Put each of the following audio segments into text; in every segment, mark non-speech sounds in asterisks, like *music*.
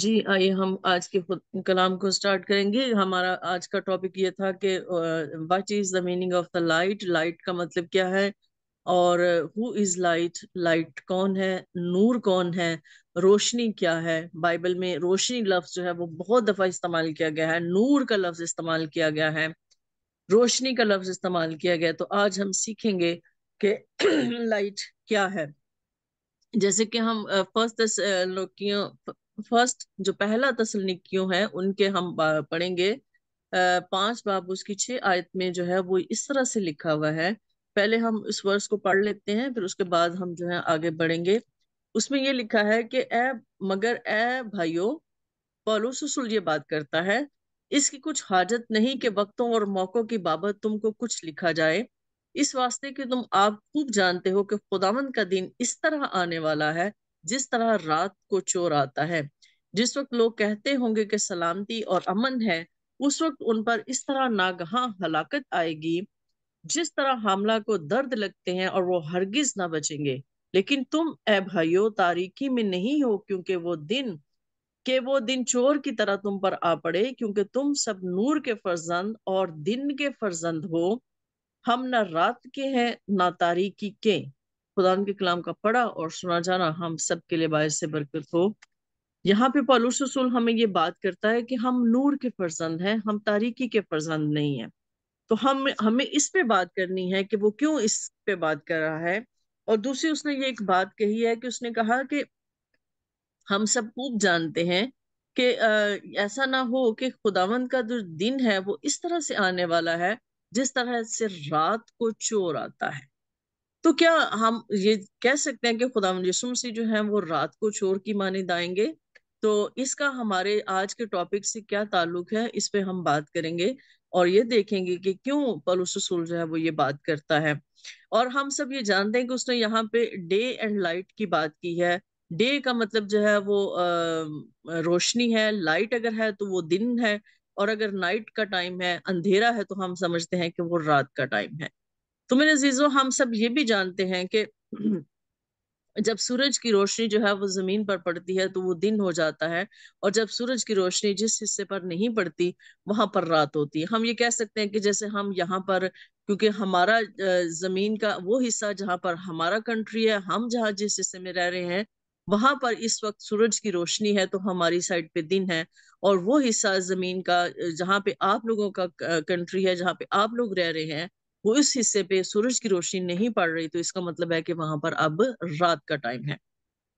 जी आइए हाँ, हम आज के कलाम को स्टार्ट करेंगे हमारा आज का टॉपिक ये था कि what is the meaning of the light light का मतलब क्या है और हु इज लाइट लाइट कौन है नूर कौन है रोशनी क्या है बाइबल में रोशनी लफ्ज जो है वो बहुत दफा इस्तेमाल किया गया है नूर का लफ्ज इस्तेमाल किया गया है रोशनी का लफ्ज इस्तेमाल किया गया तो आज हम सीखेंगे कि लाइट *clears throat* क्या है जैसे कि हम फर्स्ट लोकियों फर्स्ट जो पहला तसलनिकियों है उनके हम पढ़ेंगे पांच बाब उसकी छह आयत में जो है वो इस तरह से लिखा हुआ है पहले हम इस वर्ष को पढ़ लेते हैं फिर उसके बाद हम जो है आगे बढ़ेंगे उसमें ये लिखा है कि ए मगर ए भाइयों पौलूस ये बात करता है इसकी कुछ हाजत नहीं कि वक्तों और मौकों की बाबत तुमको कुछ लिखा जाए इस वास्ते कि तुम आप खूब जानते हो कि खुदावन का दिन इस तरह आने वाला है जिस तरह रात को चोर आता है जिस वक्त लोग कहते होंगे कि सलामती और अमन है उस वक्त उन पर इस तरह नागहा हलाकत आएगी जिस तरह हमला को दर्द लगते हैं और वो हरगिज ना बचेंगे लेकिन तुम ए भाइयो तारीखी में नहीं हो क्योंकि वो दिन के वो दिन चोर की तरह तुम पर आ पड़े क्योंकि तुम सब नूर के फर्जंद और दिन के फर्जंद हो हम ना रात के हैं ना तारीखी के खुदा के कलाम का पढ़ा और सुना जाना हम सब के लिए बायस से बरकत हो यहाँ पे पॉलूस रसूल हमें ये बात करता है कि हम नूर के फर्जंद हैं हम तारीकी के फर्जंद नहीं हैं तो हम हमें इस पे बात करनी है कि वो क्यों इस पे बात कर रहा है और दूसरी उसने ये एक बात कही है कि उसने कहा कि हम सब खूब जानते हैं कि ऐसा ना हो कि खुदावंद का जो दिन है वो इस तरह से आने वाला है जिस तरह से रात को चोर आता है तो क्या हम ये कह सकते हैं कि खुदा यसु जो है वो रात को चोर की माने दाएंगे तो इसका हमारे आज के टॉपिक से क्या ताल्लुक है इस पे हम बात करेंगे और ये देखेंगे कि क्यों पलूसूल जो है वो ये बात करता है और हम सब ये जानते हैं कि उसने यहाँ पे डे एंड लाइट की बात की है डे का मतलब जो है वो रोशनी है लाइट अगर है तो वो दिन है और अगर नाइट का टाइम है अंधेरा है तो हम समझते हैं कि वो रात का टाइम है तो मेरे अजीजों हम सब ये भी जानते हैं कि जब सूरज की रोशनी जो है वो जमीन पर पड़ती है तो वो दिन हो जाता है और जब सूरज की रोशनी जिस हिस्से पर नहीं पड़ती वहां पर रात होती है हम ये कह सकते हैं कि जैसे हम यहाँ पर क्योंकि हमारा जमीन का वो हिस्सा जहाँ पर हमारा कंट्री है हम जहाँ जिस हिस्से में रह रहे हैं वहां पर इस वक्त सूरज की रोशनी है तो हमारी साइड पे दिन है और वो हिस्सा जमीन का जहाँ पे आप लोगों का कंट्री है जहाँ पे आप लोग रह रहे हैं वो इस हिस्से पे सूरज की रोशनी नहीं पड़ रही तो इसका मतलब है कि वहां पर अब रात का टाइम है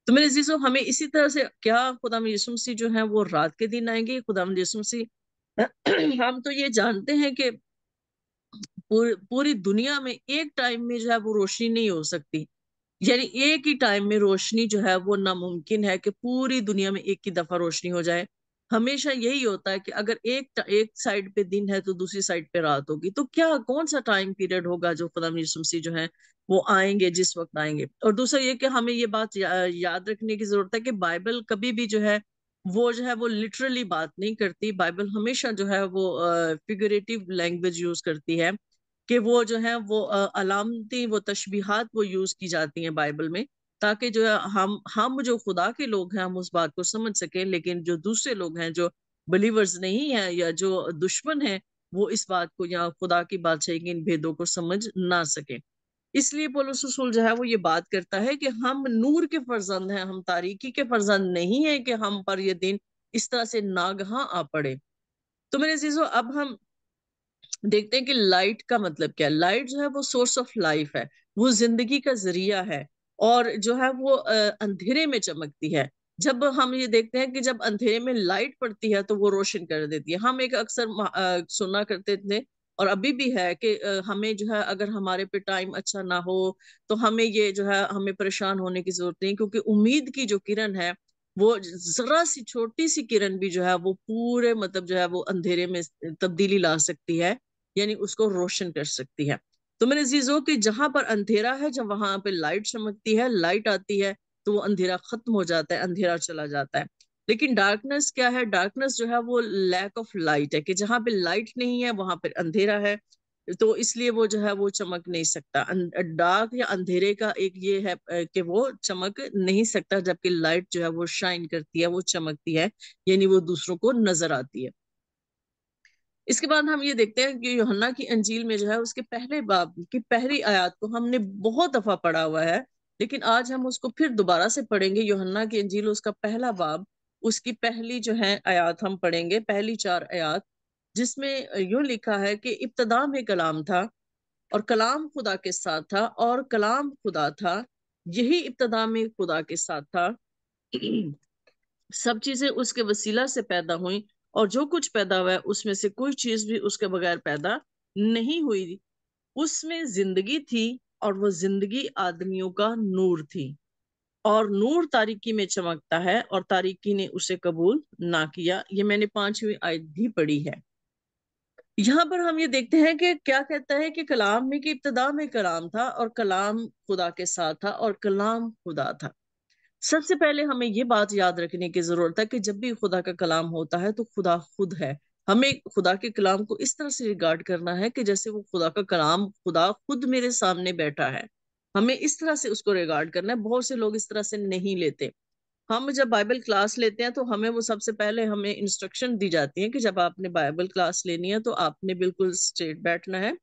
तो मेरे जीसो हमें इसी तरह से क्या खुदा यसुम सी जो है वो रात के दिन आएंगे खुदा यसुम सी *clears throat* हम तो ये जानते हैं कि पूर, पूरी दुनिया में एक टाइम में जो है वो रोशनी नहीं हो सकती यानी एक ही टाइम में रोशनी जो है वो नामुमकिन है कि पूरी दुनिया में एक ही दफा रोशनी हो जाए हमेशा यही होता है कि अगर एक एक साइड पे दिन है तो दूसरी साइड पे रात होगी तो क्या कौन सा टाइम पीरियड होगा जो खुदा जो है वो आएंगे जिस वक्त आएंगे और दूसरा ये कि हमें ये बात या, याद रखने की जरूरत है कि बाइबल कभी भी जो है वो जो है वो लिटरली बात नहीं करती बाइबल हमेशा जो है वो फिगरेटिव लैंग्वेज यूज करती है कि वो जो है वो अलामती वो तशबीहात वो यूज की जाती हैं बाइबल में ताकि जो हम हम जो खुदा के लोग हैं हम उस बात को समझ सकें लेकिन जो दूसरे लोग हैं जो बिलीवर्स नहीं है या जो दुश्मन है वो इस बात को या खुदा की बादशाही कि इन भेदों को समझ ना सके इसलिए पोलोस रसूल जो है वो ये बात करता है कि हम नूर के फर्जंद हैं हम तारीकी के फर्जंद नहीं है कि हम पर यह दिन इस तरह से नागहा आ पड़े तो मेरे चीजों अब हम देखते हैं कि लाइट का मतलब क्या लाइट जो है वो सोर्स ऑफ लाइफ है वो जिंदगी का जरिया है और जो है वो अंधेरे में चमकती है जब हम ये देखते हैं कि जब अंधेरे में लाइट पड़ती है तो वो रोशन कर देती है हम एक अक्सर सुना करते थे और अभी भी है कि हमें जो है अगर हमारे पे टाइम अच्छा ना हो तो हमें ये जो है हमें परेशान होने की जरूरत नहीं क्योंकि उम्मीद की जो किरण है वो जरा सी छोटी सी किरण भी जो है वो पूरे मतलब जो है वो अंधेरे में तब्दीली ला सकती है यानी उसको रोशन कर सकती है तो मेरे जीजो कि जहां पर अंधेरा है जब वहां पे लाइट चमकती है लाइट आती है तो वो अंधेरा खत्म हो जाता है अंधेरा चला जाता है लेकिन डार्कनेस क्या है डार्कनेस जो है वो लैक ऑफ लाइट है कि जहां पे लाइट नहीं है वहां पर अंधेरा है तो इसलिए वो जो है वो चमक नहीं सकता डार्क अं, या अंधेरे का एक ये है कि वो चमक नहीं सकता जबकि लाइट जो है वो शाइन करती है वो चमकती है यानी वो दूसरों को नजर आती है इसके बाद हम ये देखते हैं कि योहन्ना की अंजील में जो है उसके पहले बाब की पहली आयात को हमने बहुत दफा पढ़ा हुआ है लेकिन आज हम उसको फिर दोबारा से पढ़ेंगे योहन्ना की अंजील उसका पहला बाब उसकी पहली जो है आयात हम पढ़ेंगे पहली चार आयात जिसमें यूं लिखा है कि इब्तदा में कलाम था और कलाम खुदा के साथ था और कलाम खुदा था यही इब्तदा में खुदा के साथ था *clears throat* सब चीजें उसके वसीला से पैदा हुई और जो कुछ पैदा हुआ है उसमें से कोई चीज भी उसके बगैर पैदा नहीं हुई उसमें जिंदगी थी और वो जिंदगी आदमियों का नूर थी और नूर तारीकी में चमकता है और तारीकी ने उसे कबूल ना किया ये मैंने पांचवी आयत भी पढ़ी है यहाँ पर हम ये देखते हैं कि क्या कहता है कि कलाम में कि इब्तदा में कलाम था और कलाम खुदा के साथ था और कलाम खुदा था सबसे पहले हमें ये बात याद रखने की जरूरत है कि जब भी खुदा का कलाम होता है तो खुदा खुद है हमें खुदा के कलाम को इस तरह से रिगार्ड करना है कि जैसे वो खुदा का कलाम खुदा खुद मेरे सामने बैठा है हमें इस तरह से उसको रिगार्ड करना है बहुत से लोग इस तरह से नहीं लेते हम जब बाइबल क्लास लेते हैं तो हमें वो सबसे पहले हमें इंस्ट्रक्शन दी जाती है कि जब आपने बाइबल क्लास लेनी है तो आपने बिल्कुल स्ट्रेट बैठना है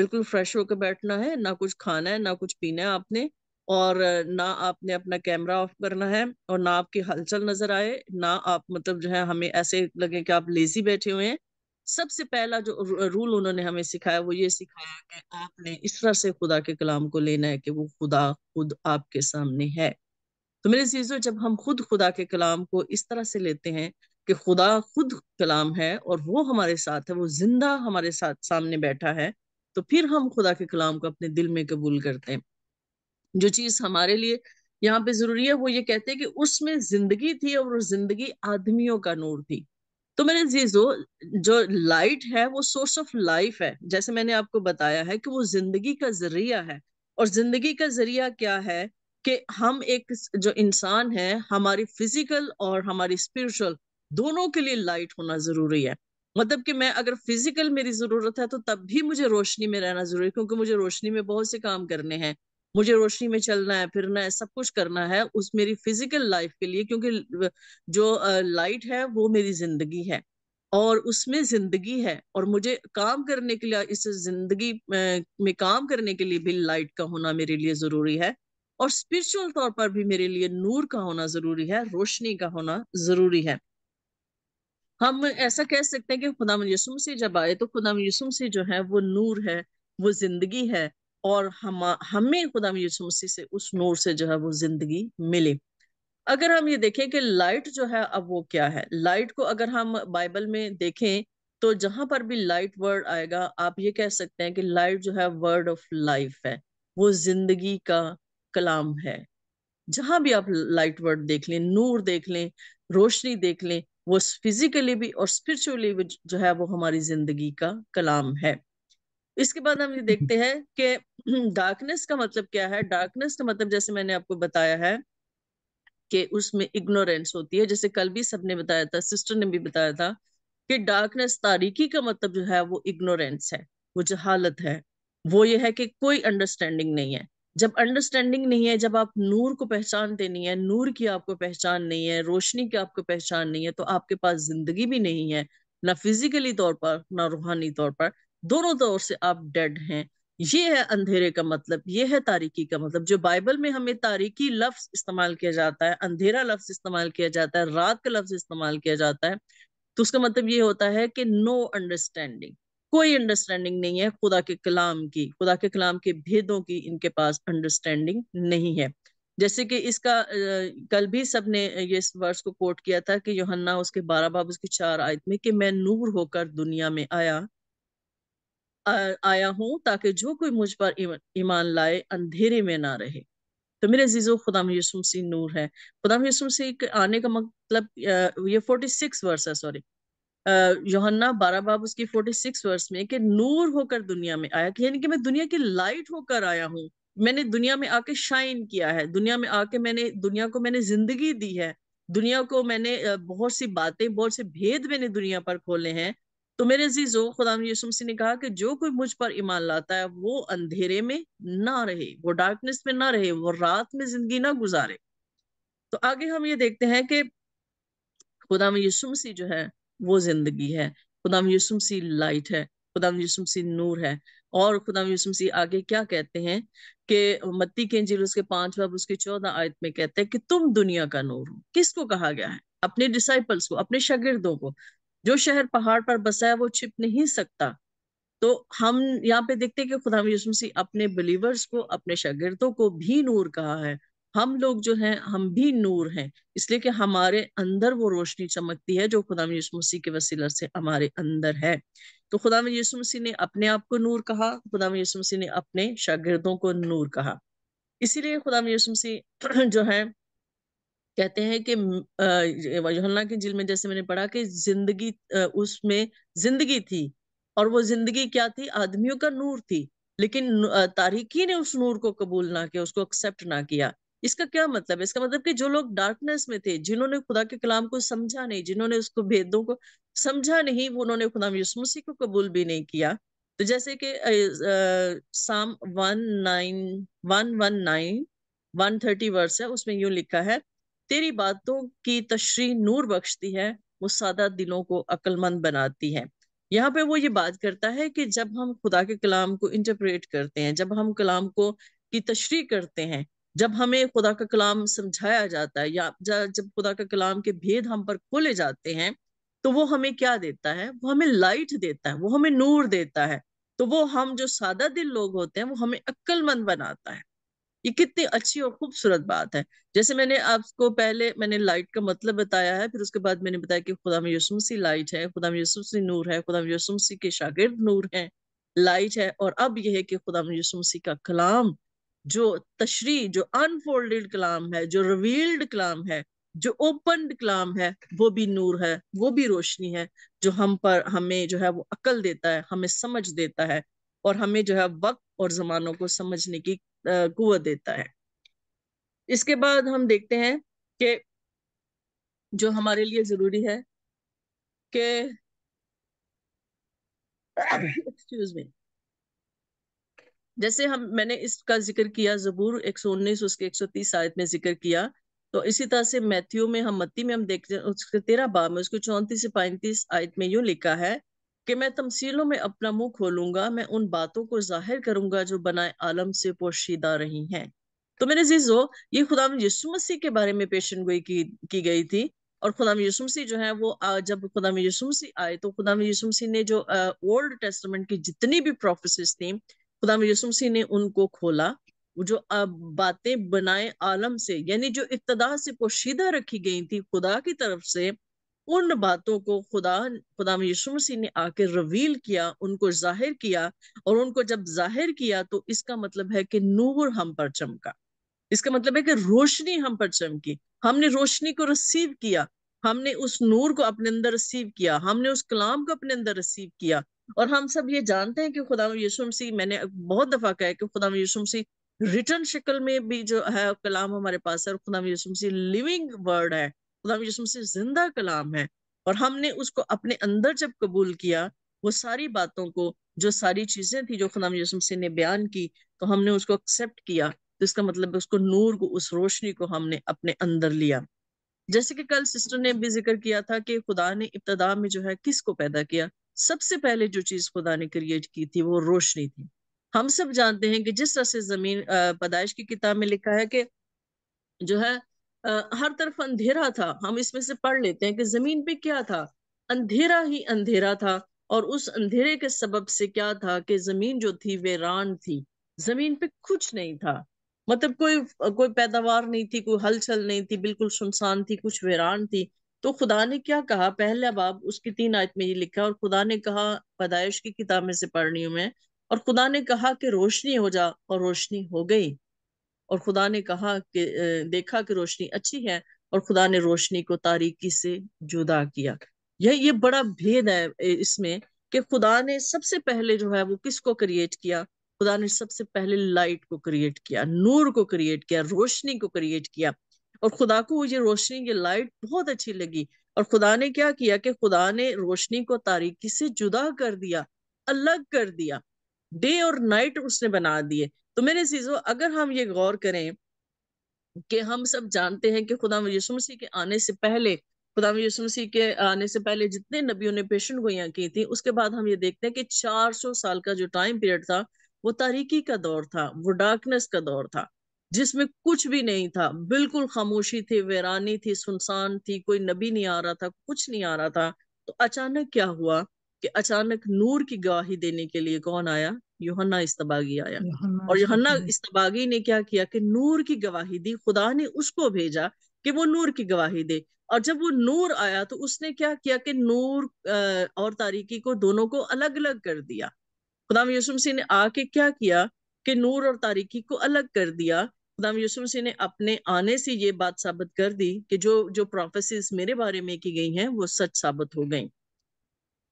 बिल्कुल फ्रेश होकर बैठना है ना कुछ खाना है ना कुछ पीना है आपने और ना आपने अपना कैमरा ऑफ करना है और ना आपकी हलचल नजर आए ना आप मतलब जो है हमें ऐसे लगे कि आप लेजी बैठे हुए हैं सबसे पहला जो रूल उन्होंने हमें सिखाया वो ये सिखाया कि आपने इस तरह से खुदा के कलाम को लेना है कि वो खुदा खुद आपके सामने है तो मेरे चीजों जब हम खुद खुदा के कलाम को इस तरह से लेते हैं कि खुदा खुद कलाम है और वो हमारे साथ है वो जिंदा हमारे साथ सामने बैठा है तो फिर हम खुदा के कलाम को अपने दिल में कबूल करते हैं जो चीज हमारे लिए यहाँ पे जरूरी है वो ये कहते हैं कि उसमें जिंदगी थी और जिंदगी आदमियों का नूर थी तो मेरे जीजो जो लाइट है वो सोर्स ऑफ लाइफ है जैसे मैंने आपको बताया है कि वो जिंदगी का जरिया है और जिंदगी का जरिया क्या है कि हम एक जो इंसान है हमारी फिजिकल और हमारी स्पिरिचुअल दोनों के लिए लाइट होना जरूरी है मतलब कि मैं अगर फिजिकल मेरी जरूरत है तो तब भी मुझे रोशनी में रहना जरूरी है क्योंकि मुझे रोशनी में बहुत से काम करने हैं मुझे रोशनी में चलना है फिरना है सब कुछ करना है उस मेरी फिजिकल लाइफ के लिए क्योंकि जो लाइट है वो मेरी जिंदगी है और उसमें जिंदगी है और मुझे काम करने के लिए इस जिंदगी में काम करने के लिए भी लाइट का होना मेरे लिए जरूरी है और स्पिरिचुअल तौर पर भी मेरे लिए नूर का होना जरूरी है रोशनी का होना जरूरी है हम ऐसा कह सकते हैं कि खुदा यसुम से जब आए तो खुदा यसुम से जो है वो नूर है वो जिंदगी है और हम हमें खुदा यीशु मसीह से उस नूर से जो है वो जिंदगी मिले अगर हम ये देखें कि लाइट जो है अब वो क्या है लाइट को अगर हम बाइबल में देखें तो जहां पर भी लाइट वर्ड आएगा आप ये कह सकते हैं कि लाइट जो है वर्ड ऑफ लाइफ है वो जिंदगी का कलाम है जहां भी आप लाइट वर्ड देख लें नूर देख लें रोशनी देख लें वो फिजिकली भी और स्पिरिचुअली भी जो है वो हमारी जिंदगी का कलाम है इसके बाद हम ये देखते हैं कि डार्कनेस का मतलब क्या है डार्कनेस का मतलब जैसे मैंने आपको बताया है कि उसमें इग्नोरेंस होती है जैसे कल भी सबने बताया था सिस्टर ने भी बताया था कि डार्कनेस तारीकी का मतलब जो है वो इग्नोरेंस है वो जहालत है वो ये है कि कोई अंडरस्टैंडिंग नहीं है जब अंडरस्टैंडिंग नहीं है जब आप नूर को पहचान देनी है नूर की आपको पहचान नहीं है रोशनी की आपको पहचान नहीं है तो आपके पास जिंदगी भी नहीं है ना फिजिकली तौर पर ना रूहानी तौर पर दोनों तौर से आप डेड हैं ये है अंधेरे का मतलब ये है तारीकी का मतलब जो बाइबल में हमें तारीकी लफ्ज इस्तेमाल किया जाता है अंधेरा लफ्ज इस्तेमाल किया जाता है रात का लफ्ज इस्तेमाल किया जाता है तो उसका मतलब ये होता है कि नो अंडरस्टैंडिंग कोई अंडरस्टैंडिंग नहीं है खुदा के कलाम की खुदा के कलाम के भेदों की इनके पास अंडरस्टैंडिंग नहीं है जैसे कि इसका कल भी सबने ये इस वर्ष को कोट किया था कि योहन्ना उसके बारह बाब उसकी चार आयत में कि मैं नूर होकर दुनिया में आया आया हूँ ताकि जो कोई मुझ पर ईमान लाए अंधेरे में ना रहे तो मेरे जीजो खुदा यसुम सी नूर है खुदा यसुम सी के आने का मतलब ये फोर्टी सिक्स वर्स है सॉरी योहन्ना बारह बाब उसकी फोर्टी सिक्स वर्स में कि नूर होकर दुनिया में आया यानी कि मैं दुनिया की लाइट होकर आया हूँ मैंने दुनिया में आके शाइन किया है दुनिया में आके मैंने दुनिया को मैंने जिंदगी दी है दुनिया को मैंने बहुत सी बातें बहुत से भेद मैंने दुनिया पर खोले हैं तो मेरे अजीजो खुदा यसु मसीह ने कहा कि जो कोई मुझ पर ईमान लाता है वो अंधेरे में ना रहे वो डार्कनेस में ना रहे वो रात में जिंदगी ना गुजारे तो आगे हम ये देखते हैं कि खुदा यसु मसीह जो है वो जिंदगी है खुदा यसु मसीह लाइट है खुदा यसु मसीह नूर है और खुदा यूसुम मसीह आगे क्या कहते हैं कि मत्ती के जीरो उसके पांच बाब उसके चौदह आयत में कहते हैं कि तुम दुनिया का नूर हो किसको कहा गया है अपने डिसाइपल्स को अपने शगिर्दों को जो शहर पहाड़ पर बसा है वो छिप नहीं सकता तो हम यहाँ पे देखते हैं कि खुदा यसु अपने बिलीवर्स को अपने शागिर्दों को भी नूर कहा है हम लोग जो हैं हम भी नूर हैं इसलिए कि हमारे अंदर वो रोशनी चमकती है जो खुदा यसु सी के वसीला से हमारे अंदर है तो खुदा यूसुमसी ने अपने आप को नूर कहा खुदा यसु ने अपने शागिर्दों को नूर कहा इसीलिए खुदा यसु जो है कहते हैं कि वजहल्ला के जिल में जैसे मैंने पढ़ा कि जिंदगी उसमें जिंदगी थी और वो जिंदगी क्या थी आदमियों का नूर थी लेकिन तारीखी ने उस नूर को कबूल ना किया उसको एक्सेप्ट ना किया इसका क्या मतलब है इसका मतलब कि जो लोग डार्कनेस में थे जिन्होंने खुदा के कलाम को समझा नहीं जिन्होंने उसको भेदों को समझा नहीं वो उन्होंने खुदा यूसमसी को कबूल भी नहीं किया तो जैसे कि psalm one nine one one nine one thirty verse है उसमें यूं लिखा है तेरी बातों की तशरी नूर बख्शती है मुसादा दिलों को अक्लमंद बनाती है यहाँ पे वो ये बात करता है कि जब हम खुदा के कलाम को इंटरप्रेट करते हैं जब हम कलाम को की तशरी करते हैं जब हमें खुदा का कलाम समझाया जाता है या जब खुदा का कलाम के भेद हम पर खोले जाते हैं तो वो हमें क्या देता है वो हमें लाइट देता है वो हमें नूर देता है तो वो हम जो सादा दिल लोग होते हैं वो हमें अक्लमंद बनाता है ये कितनी अच्छी और खूबसूरत बात है जैसे मैंने आपको पहले मैंने लाइट का मतलब बताया है फिर उसके बाद मैंने बताया कि खुदा में यूसुम सी लाइट है खुदा में यूसुम सी नूर है खुदा में सी के शागिर्द नूर है लाइट है और अब यह है कि खुदा में सी का कलाम जो तशरी जो अनफोल्डेड कलाम है जो रिवील्ड कलाम है जो ओपन कलाम है वो भी नूर है वो भी रोशनी है जो हम पर हमें जो है वो अकल देता है हमें समझ देता है और हमें जो है वक्त और जमानों को समझने की कुत देता है इसके बाद हम देखते हैं कि जो हमारे लिए जरूरी है कि एक्सक्यूज मी जैसे हम मैंने इसका जिक्र किया जबूर एक सौ उन्नीस उसके एक सौ तीस आयत में जिक्र किया तो इसी तरह से मैथ्यू में हम मत्ती में हम देखते हैं उसके तेरह बाब में उसके चौंतीस से पैंतीस आयत में यूं लिखा है कि मैं तमसीलों में अपना मुंह खोलूंगा मैं उन बातों को जाहिर करूंगा जो बनाए आलम से पोशीदा रही हैं तो मेरे जीजो ये खुदा यसु मसीह के बारे में पेशन गोई की, की गई थी और खुदा यसु मसीह जो है वो आ, जब खुदा यसु मसीह आए तो खुदा यसु मसीह ने जो ओल्ड टेस्टमेंट की जितनी भी प्रोफेस थी खुदा यसु मसीह ने उनको खोला जो बातें बनाए आलम से यानी जो इब्तदा से पोशीदा रखी गई थी खुदा की तरफ से उन बातों को खुदा खुदा यीशु मसीह ने आके रवील किया उनको जाहिर किया और उनको जब जाहिर किया तो इसका मतलब है कि नूर हम पर चमका इसका मतलब है कि रोशनी हम पर चमकी हमने रोशनी को रिसीव किया हमने उस नूर को अपने अंदर रिसीव किया हमने उस कलाम को अपने अंदर रिसीव किया और हम सब ये जानते हैं कि खुदा यीशु मसीह मैंने बहुत दफा कहा है कि खुदा यीशु मसीह रिटर्न शक्ल में भी जो है कलाम हमारे पास है और खुदा यीशु मसीह लिविंग वर्ड है खुदा से जिंदा कलाम है और हमने उसको अपने अंदर जब कबूल किया वो सारी बातों को जो सारी चीजें थी जो खुदा से ने बयान की तो हमने उसको एक्सेप्ट किया तो इसका मतलब उसको नूर को उस रोशनी को हमने अपने अंदर लिया जैसे कि कल सिस्टर ने भी जिक्र किया था कि खुदा ने इब्तदा में जो है किसको पैदा किया सबसे पहले जो चीज खुदा ने क्रिएट की थी वो रोशनी थी हम सब जानते हैं कि जिस तरह से जमीन पैदाइश की किताब में लिखा है कि जो है आ, हर तरफ अंधेरा था हम इसमें से पढ़ लेते हैं कि जमीन पे क्या था अंधेरा ही अंधेरा था और उस अंधेरे के सबब से क्या था कि जमीन जो थी वेरान थी जमीन पे कुछ नहीं था मतलब कोई कोई पैदावार नहीं थी कोई हलचल नहीं थी बिल्कुल सुनसान थी कुछ वेरान थी तो खुदा ने क्या कहा पहले बाब उसकी तीन आयत में ये लिखा और खुदा ने कहा पैदाइश की किताब में से पढ़नी हूँ मैं और खुदा ने कहा कि रोशनी हो जा और रोशनी हो गई और खुदा ने कहा कि देखा कि रोशनी अच्छी है और खुदा ने रोशनी को तारीकी से जुदा किया यह ये बड़ा भेद है इसमें कि खुदा ने सबसे पहले जो है वो किसको क्रिएट किया खुदा ने सबसे पहले लाइट को क्रिएट किया नूर को क्रिएट किया रोशनी को क्रिएट किया और खुदा को ये रोशनी ये लाइट बहुत अच्छी लगी और खुदा ने क्या किया कि खुदा ने रोशनी को तारीकी से जुदा कर दिया अलग कर दिया डे और नाइट उसने बना दिए तो मेरे चीजों अगर हम ये गौर करें कि हम सब जानते हैं कि खुदा यसु मसीह के आने से पहले खुदा यसु मसीह के आने से पहले जितने नबियों ने पेशन गोयाँ की थी उसके बाद हम ये देखते हैं कि 400 साल का जो टाइम पीरियड था वो तारीकी का दौर था वो डार्कनेस का दौर था जिसमें कुछ भी नहीं था बिल्कुल खामोशी थी वेरानी थी सुनसान थी कोई नबी नहीं आ रहा था कुछ नहीं आ रहा था तो अचानक क्या हुआ कि अचानक नूर की गवाही देने के लिए कौन आया योहन्ना इस्तबागी आया योहन्ना और योहन्ना इस्तबागी ने क्या किया कि नूर की गवाही दी खुदा ने उसको भेजा कि वो नूर की गवाही दे और जब वो नूर आया तो उसने क्या किया कि नूर और तारीकी को दोनों को अलग अलग कर दिया खुदाम यूसुम सिंह ने आके क्या किया कि नूर और तारीकी को अलग कर दिया खुदाम यूसुम सिंह ने अपने आने से ये बात साबित कर दी कि जो जो प्रोफेसिस मेरे बारे में की गई हैं वो सच साबित हो गई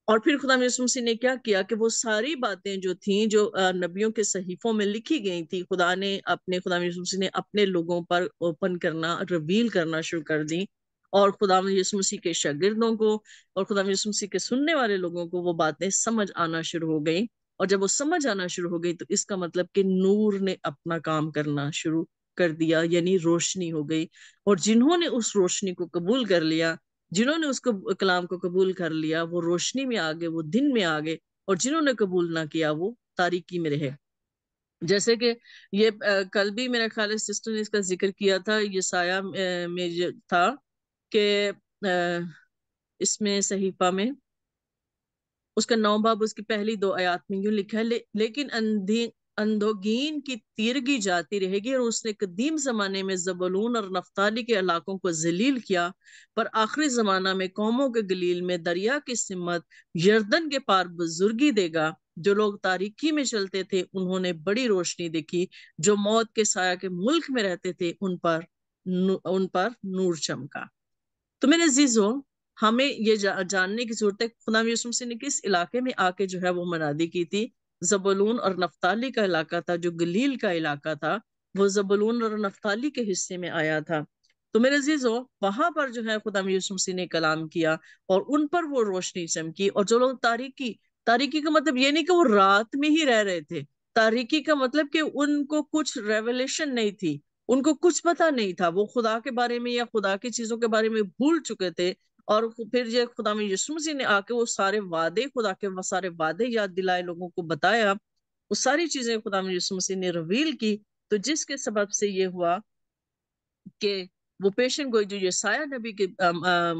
और फिर खुदा यसुमसी ने क्या किया कि वो सारी बातें जो थी जो नबियों के सहीफों में लिखी गई थी खुदा ने अपने खुदा यसुमसी ने अपने लोगों पर ओपन करना रवील करना शुरू कर दी और खुदा यसुमसी के शागिर्दों को और खुदा यसुमसी के सुनने वाले लोगों को वो बातें समझ आना शुरू हो गई और जब वो समझ आना शुरू हो गई तो इसका मतलब कि नूर ने अपना काम करना शुरू कर दिया यानी रोशनी हो गई और जिन्होंने उस रोशनी को कबूल कर लिया जिन्होंने उसको कलाम को कबूल कर लिया वो रोशनी में आ गए वो दिन में आ गए और जिन्होंने कबूल ना किया वो तारीकी में रहे जैसे कि ये कल भी मेरा ख्याल सिस्टर ने इसका जिक्र किया था ये साया में ये था कि इसमें सहीफा में उसका नौ बाब उसकी पहली दो आयात में यूं लिखा है ले, लेकिन अंधी अंदोगीन की तीरगी जाती रहेगी और उसने कदीम जमाने में जबलून और नफ्ताली के इलाकों को जलील किया पर आखिरी जमाना में कौमों के गलील में दरिया की सिमत यर्दन के पार बुजुर्गी देगा जो लोग तारीखी में चलते थे उन्होंने बड़ी रोशनी देखी जो मौत के साया के मुल्क में रहते थे उन पर उन पर नूर चमका तो मेरे जीजो हमें ये जा, जानने की जरूरत है खुदा यूसुम सिंह ने किस इलाके में आके जो है वो मनादी की थी जबलून और नफ्ताली का इलाका था जो गलील का इलाका था वो जबलून और नफ्ताली के हिस्से में आया था तो मेरे हो वहां पर जो है खुदा यूसुमसी ने कलाम किया और उन पर वो रोशनी चमकी और जो लोग तारीकी तारीकी का मतलब ये नहीं कि वो रात में ही रह रहे थे तारीकी का मतलब कि उनको कुछ रेवलेशन नहीं थी उनको कुछ पता नहीं था वो खुदा के बारे में या खुदा की चीजों के बारे में भूल चुके थे और फिर जो खुदा में यसु मसीह ने आके वो सारे वादे खुदा के सारे वादे याद दिलाए लोगों को बताया वो सारी चीजें खुदा में यसु मसीह ने रवील की तो जिसके सबब से ये हुआ कि वो पेशन गोई जो ये साया नबी के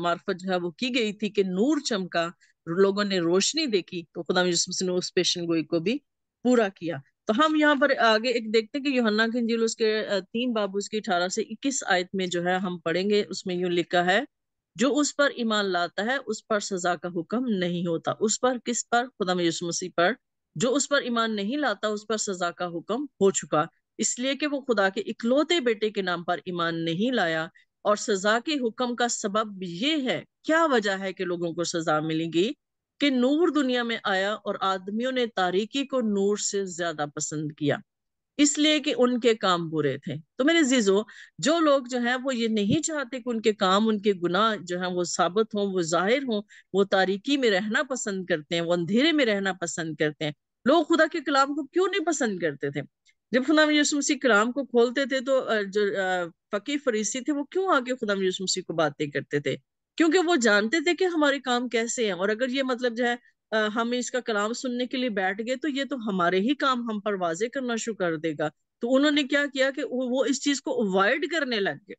मार्फत जो है वो की गई थी कि नूर चमका लोगों ने रोशनी देखी तो खुदा ने उस पेशन गोई को भी पूरा किया तो हम यहाँ पर आगे एक देखते हैं कि योहन्ना खिंजिल उसके तीन बाबू उसकी अठारह से इक्कीस आयत में जो है हम पढ़ेंगे उसमें यूं लिखा है जो उस पर ईमान लाता है उस पर सजा का हुक्म नहीं होता उस पर किस पर खुदा यसु मसीह पर जो उस पर ईमान नहीं लाता उस पर सजा का हुक्म हो चुका इसलिए कि वो खुदा के इकलौते बेटे के नाम पर ईमान नहीं लाया और सजा के हुक्म का सबब ये है क्या वजह है कि लोगों को सजा मिलेगी कि नूर दुनिया में आया और आदमियों ने तारीकी को नूर से ज्यादा पसंद किया इसलिए कि उनके काम बुरे थे तो मेरे जीजो जो लोग जो है वो ये नहीं चाहते कि उनके काम उनके गुनाह जो है वो साबित हों वो जाहिर हों वो तारीकी में रहना पसंद करते हैं वो अंधेरे में रहना पसंद करते हैं लोग खुदा के कलाम को क्यों नहीं पसंद करते थे जब खुदा यसु कलाम को खोलते थे तो जो फकी फरीसी थे वो क्यों आके खुदा यसु मसीह को बातें करते थे क्योंकि वो जानते थे कि हमारे काम कैसे हैं और अगर ये मतलब जो है हम इसका कलाम सुनने के लिए बैठ गए तो ये तो हमारे ही काम हम पर वाजे करना शुरू कर देगा तो उन्होंने क्या किया कि वो इस चीज को अवॉइड करने लग गए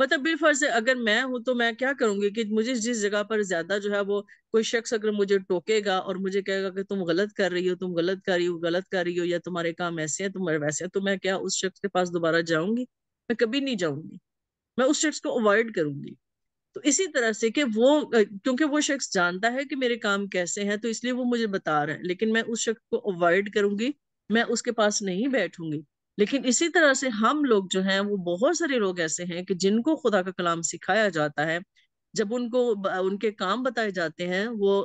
मतलब बिलफर्ज अगर मैं हूं तो मैं क्या करूंगी कि मुझे जिस जगह पर ज्यादा जो है वो कोई शख्स अगर मुझे टोकेगा और मुझे कहेगा कि तुम गलत कर रही हो तुम गलत कर रही हो गलत कर रही हो या तुम्हारे काम ऐसे हैं तुम्हारे वैसे हैं तो मैं क्या उस शख्स के पास दोबारा जाऊंगी मैं कभी नहीं जाऊंगी मैं उस शख्स को अवॉइड करूंगी तो इसी तरह से कि वो क्योंकि वो शख्स जानता है कि मेरे काम कैसे हैं तो इसलिए वो मुझे बता रहा है लेकिन मैं उस शख्स को अवॉइड करूंगी मैं उसके पास नहीं बैठूंगी लेकिन इसी तरह से हम लोग जो हैं वो बहुत सारे लोग ऐसे हैं कि जिनको खुदा का कलाम सिखाया जाता है जब उनको उनके काम बताए जाते हैं वो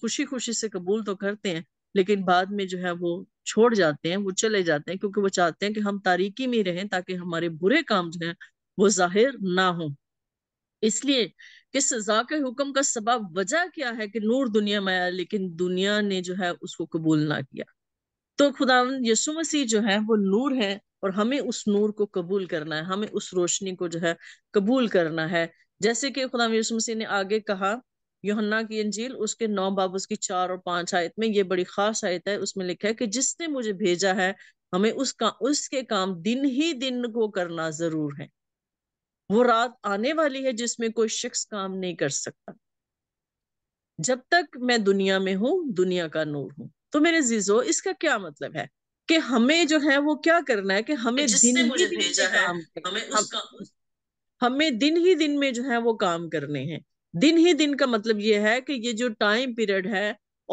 खुशी खुशी से कबूल तो करते हैं लेकिन बाद में जो है वो छोड़ जाते हैं वो चले जाते हैं क्योंकि वो चाहते हैं कि हम तारीकी में रहें ताकि हमारे बुरे काम जो हैं वो जाहिर ना हों इसलिए कि सजा के हुक्म का सबब वजह क्या है कि नूर दुनिया में आया लेकिन दुनिया ने जो है उसको कबूल ना किया तो खुदा यसु मसीह जो है वो नूर है और हमें उस नूर को कबूल करना है हमें उस रोशनी को जो है कबूल करना है जैसे कि खुदा यसु मसीह ने आगे कहा योहन्ना की अंजील उसके नौ बाब उसकी चार और पांच आयत में ये बड़ी खास आयत है उसमें लिखा है कि जिसने मुझे भेजा है हमें उस का, उसके काम दिन ही दिन को करना जरूर है वो रात आने वाली है जिसमें कोई शख्स काम नहीं कर सकता जब तक मैं दुनिया में हूँ दुनिया का नूर हूँ तो मेरे जीजो इसका क्या मतलब है कि हमें जो है वो क्या करना है कि हमें दिन ही दिन भेजा है काम हमें उसका हमें दिन ही दिन में जो है वो काम करने हैं दिन ही दिन का मतलब ये है कि ये जो टाइम पीरियड है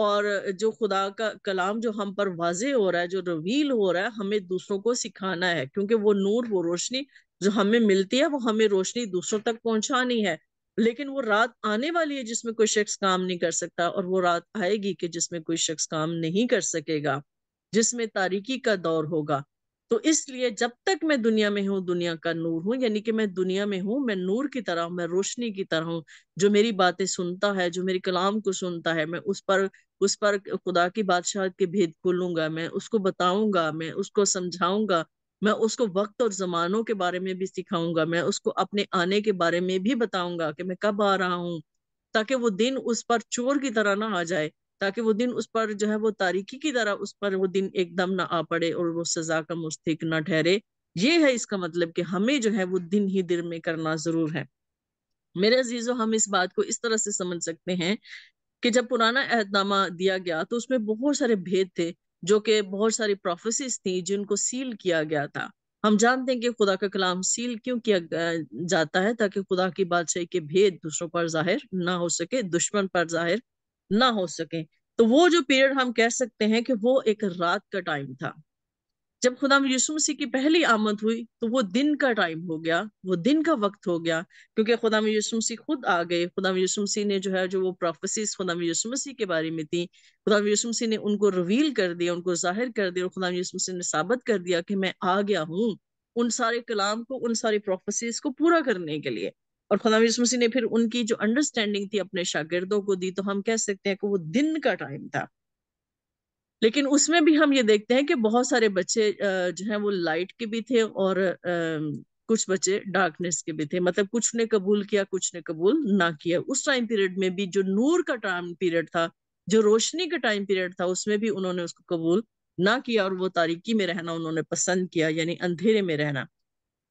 और जो खुदा का कलाम जो हम पर वाजे हो रहा है जो रवील हो रहा है हमें दूसरों को सिखाना है क्योंकि वो नूर वो रोशनी जो हमें मिलती है वो हमें रोशनी दूसरों तक पहुंचानी है लेकिन वो रात आने वाली है जिसमें कोई शख्स काम नहीं कर सकता और वो रात आएगी कि जिसमें कोई शख्स काम नहीं कर सकेगा जिसमें तारीकी का दौर होगा तो इसलिए जब तक मैं दुनिया में हूँ दुनिया का नूर हूँ यानी कि मैं दुनिया में हूँ मैं नूर की तरह हूँ मैं रोशनी की तरह हूँ जो मेरी बातें सुनता है जो मेरे कलाम को सुनता है मैं उस पर उस पर खुदा की बादशाह के भेद खोलूंगा मैं उसको बताऊंगा मैं उसको समझाऊंगा मैं उसको वक्त और जमानों के बारे में भी सिखाऊंगा मैं उसको अपने आने के बारे में भी बताऊंगा कि मैं कब आ रहा हूँ ताकि वो दिन उस पर चोर की तरह ना आ जाए ताकि वो दिन उस पर जो है वो तारीकी की तरह उस पर वो दिन एकदम ना आ पड़े और वो सजा का मुस्तक ना ठहरे ये है इसका मतलब कि हमें जो है वो दिन ही दिन में करना जरूर है मेरे अजीजो हम इस बात को इस तरह से समझ सकते हैं कि जब पुराना अहदनामा दिया गया तो उसमें बहुत सारे भेद थे जो कि बहुत सारी प्रोफेसिस थी जिनको सील किया गया था हम जानते हैं कि खुदा का कलाम सील क्यों किया जाता है ताकि खुदा की बादशाही के भेद दूसरों पर जाहिर ना हो सके दुश्मन पर जाहिर ना हो सके तो वो जो पीरियड हम कह सकते हैं कि वो एक रात का टाइम था जब खुदा यीशु मसीह की पहली आमद हुई तो वो दिन का टाइम हो गया वो दिन का वक्त हो गया क्योंकि खुदा यीशु मसीह खुद आ गए खुदा यीशु मसीह ने जो है जो वो प्रोफेसिस खुदा यीशु मसीह के बारे में थी खुदा यीशु मसीह ने उनको रिवील कर दिया उनको जाहिर कर दिया और खुदा यीशु मसीह ने साबित कर दिया कि मैं आ गया हूँ उन सारे कलाम को उन सारी प्रोफेसिस को पूरा करने के लिए और खुदा यीशु मसीह ने फिर उनकी जो अंडरस्टैंडिंग थी अपने शागिर्दों को दी तो हम कह सकते हैं कि वो दिन का टाइम था लेकिन उसमें भी हम ये देखते हैं कि बहुत सारे बच्चे जो हैं वो लाइट के भी थे और कुछ बच्चे डार्कनेस के भी थे मतलब कुछ ने कबूल किया कुछ ने कबूल ना किया उस टाइम पीरियड में भी जो नूर का टाइम पीरियड था जो रोशनी का टाइम पीरियड था उसमें भी उन्होंने उसको कबूल ना किया और वो तारीकी में रहना उन्होंने पसंद किया यानी अंधेरे में रहना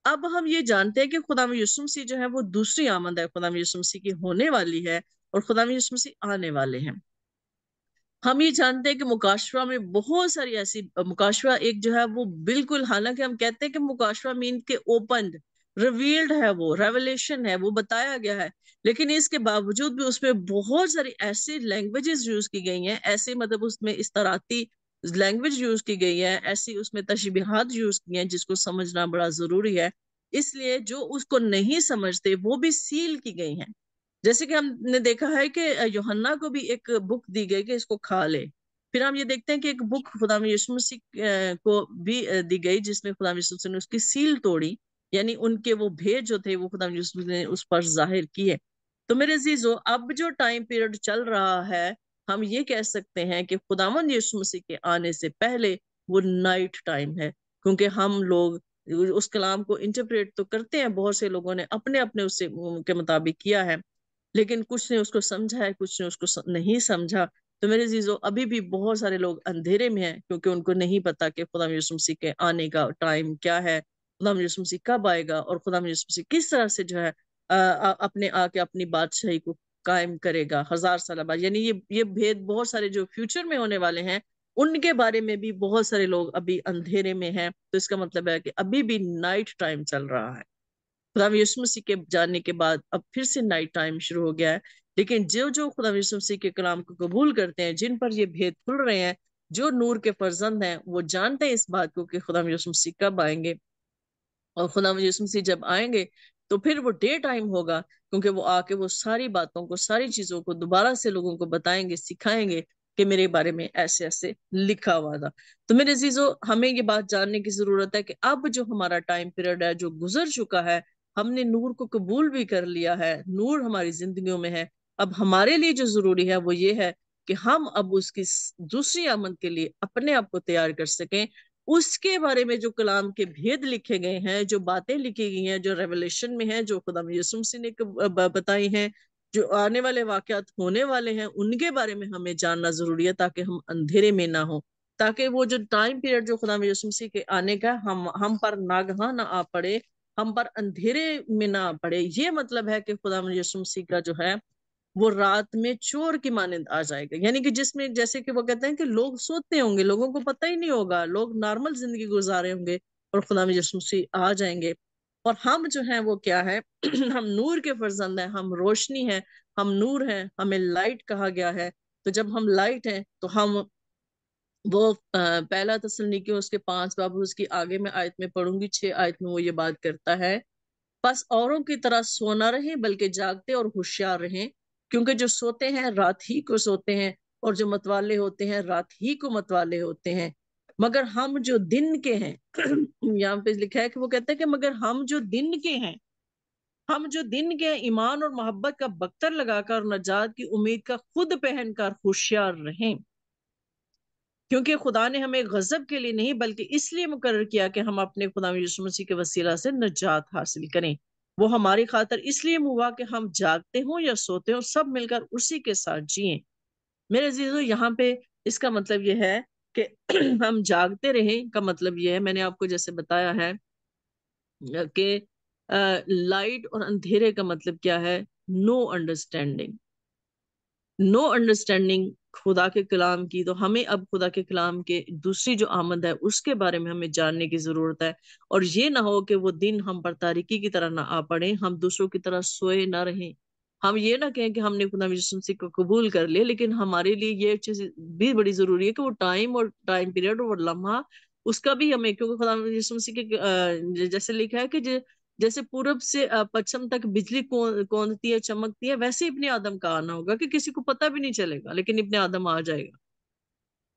अब हम ये जानते हैं कि खुदाम यसुम सी जो है वो दूसरी आमद है खुदा यसुम सी की होने वाली है और खुदाम यसुम सी आने वाले हैं हम ये जानते हैं कि मुकाशवा में बहुत सारी ऐसी मुकाशवा एक जो है वो बिल्कुल हालांकि हम कहते हैं कि मुकाशवा मीन के ओपन रिवील्ड है वो रेवलेशन है वो बताया गया है लेकिन इसके बावजूद भी उसमें बहुत सारी ऐसी लैंग्वेजेस यूज की गई हैं ऐसे मतलब उसमें इस तराती लैंग्वेज यूज की गई है ऐसी उसमें तशबिहात यूज की हैं जिसको समझना बड़ा जरूरी है इसलिए जो उसको नहीं समझते वो भी सील की गई हैं जैसे कि हमने देखा है कि योहन्ना को भी एक बुक दी गई कि इसको खा ले फिर हम ये देखते हैं कि एक बुक खुदा यीशु मसीह को भी दी गई जिसमें खुदा यीशु ने उसकी सील तोड़ी यानी उनके वो भेद जो थे वो खुदा यीशु ने उस पर जाहिर किए तो मेरे जीजो अब जो टाइम पीरियड चल रहा है हम ये कह सकते हैं कि खुदावन यीशु मसीह के आने से पहले वो नाइट टाइम है क्योंकि हम लोग उस कलाम को इंटरप्रेट तो करते हैं बहुत से लोगों ने अपने अपने उससे के मुताबिक किया है लेकिन कुछ ने उसको समझा है कुछ ने उसको नहीं समझा तो मेरे जीजो अभी भी बहुत सारे लोग अंधेरे में हैं क्योंकि उनको नहीं पता कि खुदा यसुम के आने का टाइम क्या है खुदा यसुम मसीह कब आएगा और खुदा यसुम किस तरह से जो है आ, अपने आके अपनी बादशाही को कायम करेगा हजार साल बाद यानी ये ये भेद बहुत सारे जो फ्यूचर में होने वाले हैं उनके बारे में भी बहुत सारे लोग अभी अंधेरे में हैं तो इसका मतलब है कि अभी भी नाइट टाइम चल रहा है खुदाम यसु मसीह के जाने के बाद अब फिर से नाइट टाइम शुरू हो गया है लेकिन जो जो खुदाम यसु मसीह के कलाम को कबूल करते हैं जिन पर ये भेद खुल रहे हैं जो नूर के फर्जंद हैं वो जानते हैं इस बात को कि खुदाम यसु मसीह कब आएंगे और खुदाम यसु मसीह जब आएंगे तो फिर वो डे टाइम होगा क्योंकि वो आके वो सारी बातों को सारी चीजों को दोबारा से लोगों को बताएंगे सिखाएंगे कि मेरे बारे में ऐसे ऐसे लिखा हुआ था तो मेरे जीजो हमें ये बात जानने की जरूरत है कि अब जो हमारा टाइम पीरियड है जो गुजर चुका है हमने नूर को कबूल भी कर लिया है नूर हमारी जिंदगियों में है अब हमारे लिए जो जरूरी है वो ये है कि हम अब उसकी दूसरी आमद के लिए अपने आप को तैयार कर सकें उसके बारे में जो कलाम के भेद लिखे गए हैं जो बातें लिखी गई हैं जो रेवलेशन में है जो खुदा यूसुम सिंह ने बताई हैं जो आने वाले वाकत होने वाले हैं उनके बारे में हमें जानना जरूरी है ताकि हम अंधेरे में ना हो ताकि वो जो टाइम पीरियड जो खुदा यूसुम सिंह के आने का हम हम पर नागहा ना आ पड़े हम पर अंधेरे में ना पड़े ये मतलब है कि खुदा यसु मसीह का जो है वो रात में चोर की मानंद आ जाएगा यानी कि जिसमें जैसे कि वो कहते हैं कि लोग सोते होंगे लोगों को पता ही नहीं होगा लोग नॉर्मल जिंदगी गुजारे होंगे और खुदा यसु मसीह आ जाएंगे और हम जो हैं वो क्या है *clears throat* हम नूर के फर्जंद हैं हम रोशनी हैं हम नूर हैं हमें लाइट कहा गया है तो जब हम लाइट हैं तो हम वो पहला तसलनी के उसके पांच बाब उसकी आगे में आयत में पढ़ूंगी छह आयत में वो ये बात करता है बस औरों की तरह सोना रहे बल्कि जागते और होशियार रहें क्योंकि जो सोते हैं रात ही को सोते हैं और जो मतवाले होते हैं रात ही को मतवाले होते हैं मगर हम जो दिन के हैं *clears throat* यहाँ पे लिखा है कि वो कहते हैं कि मगर हम जो दिन के हैं हम जो दिन के हैं ईमान और मोहब्बत का बख्तर लगाकर नजात की उम्मीद का खुद पहनकर होशियार रहें क्योंकि खुदा ने हमें गज़ब के लिए नहीं बल्कि इसलिए मुकर किया कि हम अपने खुदा यसु मसीह के वसीला से निजात हासिल करें वो हमारी खातर इसलिए हुआ कि हम जागते हों या सोते हों सब मिलकर उसी के साथ जिए मेरे जीजो यहाँ पे इसका मतलब यह है कि *clears throat* हम जागते रहें का मतलब यह है मैंने आपको जैसे बताया है कि लाइट और अंधेरे का मतलब क्या है नो अंडरस्टैंडिंग नो अंडरस्टैंडिंग खुदा के कलाम की तो हमें अब खुदा के कलाम के दूसरी जो आमद है उसके बारे में हमें जानने की ज़रूरत है और ये ना हो कि वो दिन हम पर तारीकी की तरह ना आ पड़े हम दूसरों की तरह सोए ना रहें हम ये ना कहें कि हमने खुदा मसीह को कबूल कर लिया ले, लेकिन हमारे लिए ये चीज़ भी बड़ी ज़रूरी है कि वो टाइम और टाइम पीरियड और लम्हा उसका भी हमें क्योंकि खुदा मसीह के जैसे लिखा है कि जैसे पूरब से पश्चिम तक बिजली कौनती है चमकती है वैसे इब्ने आदम का आना होगा कि किसी को पता भी नहीं चलेगा लेकिन इब्ने आदम आ जाएगा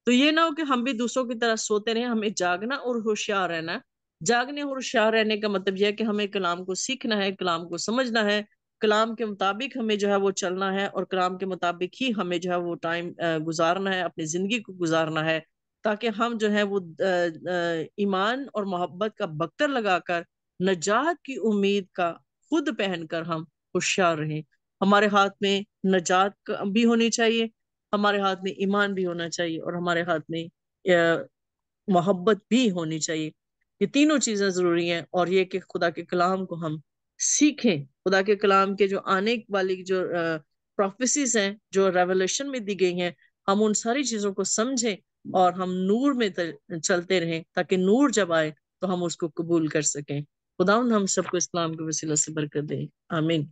तो ये ना हो कि हम भी दूसरों की तरह सोते रहे हमें जागना और होशियार रहना जागने और होशियार रहने का मतलब यह है कि हमें कलाम को सीखना है कलाम को समझना है कलाम के मुताबिक हमें जो है वो चलना है और कलाम के मुताबिक ही हमें जो है वो टाइम गुजारना है अपनी जिंदगी को गुजारना है ताकि हम जो है वो ईमान और मोहब्बत का बख्तर लगाकर नजात की उम्मीद का खुद पहनकर हम होशियार रहें हमारे हाथ में नजात भी होनी चाहिए हमारे हाथ में ईमान भी होना चाहिए और हमारे हाथ में मोहब्बत भी होनी चाहिए ये तीनों चीज़ें ज़रूरी हैं और ये कि खुदा के कलाम को हम सीखें खुदा के कलाम के जो आने वाली जो प्रोफेसिस हैं जो रेवोल्यूशन में दी गई हैं हम उन सारी चीज़ों को समझें और हम नूर में चलते रहें ताकि नूर जब आए तो हम उसको कबूल कर सकें खुदा हम सबको इस्लाम के वसीला से बरकत दे आमीन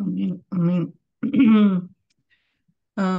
आमीन आमीन *clears throat*